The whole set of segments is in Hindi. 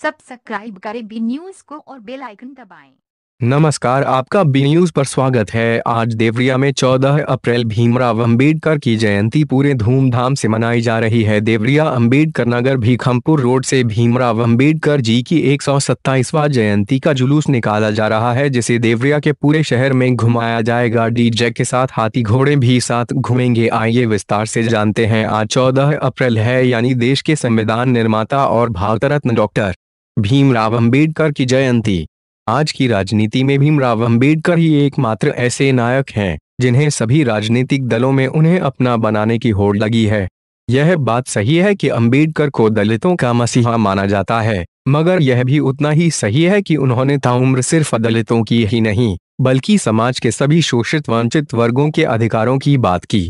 सब्सक्राइब करें बी न्यूज को और बेल आइकन दबाएं नमस्कार आपका बी न्यूज पर स्वागत है आज देवरिया में 14 अप्रैल भीमराव अंबेडकर की जयंती पूरे धूमधाम से मनाई जा रही है देवरिया अंबेडकर नगर भीखमपुर रोड से भीमराव अंबेडकर जी की एक जयंती का जुलूस निकाला जा रहा है जिसे देवरिया के पूरे शहर में घुमाया जाएगा डीजे के साथ हाथी घोड़े भी साथ घूमेंगे आइए विस्तार से जानते हैं आज चौदह अप्रैल है यानी देश के संविधान निर्माता और भारत रत्न डॉक्टर भीमराव अम्बेडकर की जयंती आज की राजनीति में भीमराव अंबेडकर ही एकमात्र ऐसे नायक हैं जिन्हें सभी राजनीतिक दलों में उन्हें अपना बनाने की होड़ लगी है यह बात सही है कि अंबेडकर को दलितों का मसीहा माना जाता है मगर यह भी उतना ही सही है कि उन्होंने ताउम्र सिर्फ दलितों की ही नहीं बल्कि समाज के सभी शोषित वंचित वर्गों के अधिकारों की बात की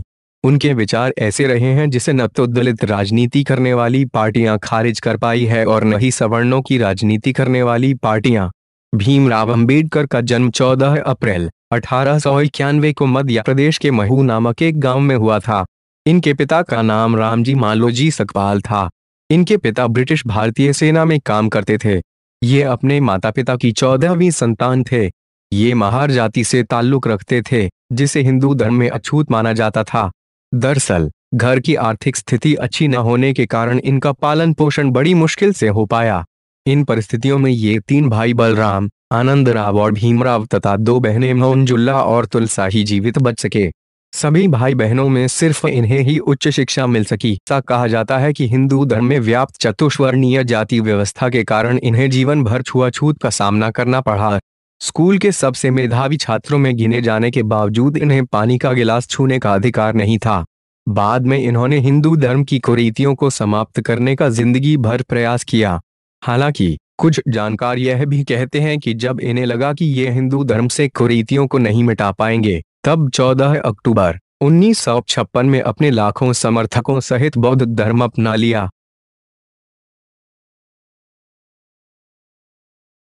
उनके विचार ऐसे रहे हैं जिसे न तो दलित राजनीति करने वाली पार्टियां खारिज कर पाई है और न ही सवर्णों की राजनीति करने वाली पार्टियां भीमराव अंबेडकर का जन्म 14 अप्रैल अठारह को मध्य प्रदेश के महू नामक एक गांव में हुआ था इनके पिता का नाम रामजी मालोजी सकपाल था इनके पिता ब्रिटिश भारतीय सेना में काम करते थे ये अपने माता पिता की चौदहवीं संतान थे ये महार जाति से ताल्लुक रखते थे जिसे हिंदू धर्म में अछूत माना जाता था दरअसल घर की आर्थिक स्थिति अच्छी न होने के कारण इनका पालन पोषण बड़ी मुश्किल से हो पाया इन परिस्थितियों में ये तीन भाई बलराम आनंद राव और भीमराव तथा दो बहनें मोहनजुल्ला और तुलसा ही जीवित बच सके सभी भाई बहनों में सिर्फ इन्हें ही उच्च शिक्षा मिल सकी ऐसा कहा जाता है कि हिंदू धर्म में व्याप्त चतुष्वर्णीय जाति व्यवस्था के कारण इन्हें जीवन भर छुआछूत का सामना करना पड़ा स्कूल के सबसे मेधावी छात्रों में गिने जाने के बावजूद इन्हें पानी का गिलास छूने का अधिकार नहीं था बाद में इन्होंने हिंदू धर्म की कुरीतियों को समाप्त करने का जिंदगी भर प्रयास किया हालांकि कुछ जानकार यह भी कहते हैं कि जब इन्हें लगा कि ये हिंदू धर्म से कुरीतियों को नहीं मिटा पाएंगे तब 14 अक्टूबर उन्नीस में अपने लाखों समर्थकों सहित बौद्ध धर्म अपना लिया